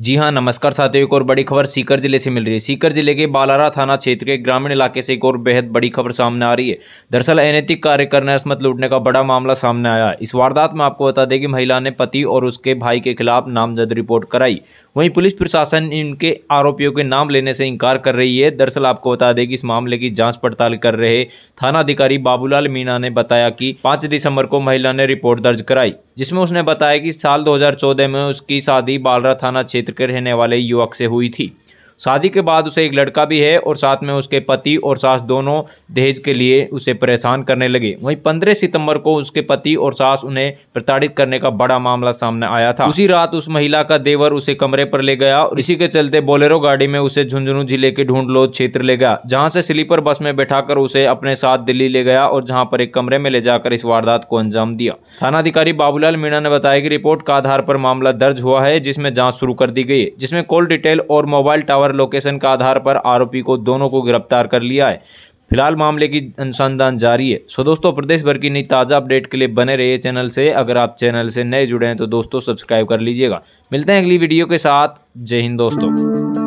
जी हाँ नमस्कार साथियों एक और बड़ी खबर सीकर जिले से मिल रही है सीकर जिले के बालारा थाना क्षेत्र के ग्रामीण इलाके से एक और बेहद बड़ी खबर सामने आ रही है दरअसल अनैतिक कार्य करने अस्मत लूटने का बड़ा मामला सामने आया इस वारदात में आपको बता दें कि महिला ने पति और उसके भाई के खिलाफ नामजद रिपोर्ट कराई वहीं पुलिस प्रशासन इनके आरोपियों के नाम लेने से इंकार कर रही है दरअसल आपको बता दें कि इस मामले की जाँच पड़ताल कर रहे थाना अधिकारी बाबूलाल मीणा ने बताया कि पाँच दिसंबर को महिला ने रिपोर्ट दर्ज कराई जिसमें उसने बताया कि साल दो में उसकी शादी बालरा थाना क्षेत्र क्षेत्र के रहने वाले युवक से हुई थी शादी के बाद उसे एक लड़का भी है और साथ में उसके पति और सास दोनों दहेज के लिए उसे परेशान करने लगे वहीं पंद्रह सितंबर को उसके पति और सास उन्हें प्रताड़ित करने का बड़ा मामला सामने आया था उसी रात उस महिला का देवर उसे कमरे पर ले गया और इसी के चलते बोलेरो गाड़ी में उसे झुंझुनू जिले के ढूंढलोद क्षेत्र ले गया जहाँ से स्लीपर बस में बैठा उसे अपने साथ दिल्ली ले गया और जहाँ पर एक कमरे में ले जाकर इस वारदात को अंजाम दिया थाना अधिकारी बाबूलाल मीणा ने बताया की रिपोर्ट का आधार पर मामला दर्ज हुआ है जिसमें जाँच शुरू कर दी गई जिसमे जिसमें कॉल डिटेल और मोबाइल टावर पावर लोकेशन का आधार पर आरोपी को दोनों को गिरफ्तार कर लिया है फिलहाल मामले की अनुसंधान जारी है सो दोस्तों प्रदेश भर की नई ताज़ा अपडेट के लिए बने रहिए चैनल से अगर आप चैनल से नए जुड़े हैं तो दोस्तों सब्सक्राइब कर लीजिएगा मिलते हैं अगली वीडियो के साथ जय हिंद दोस्तों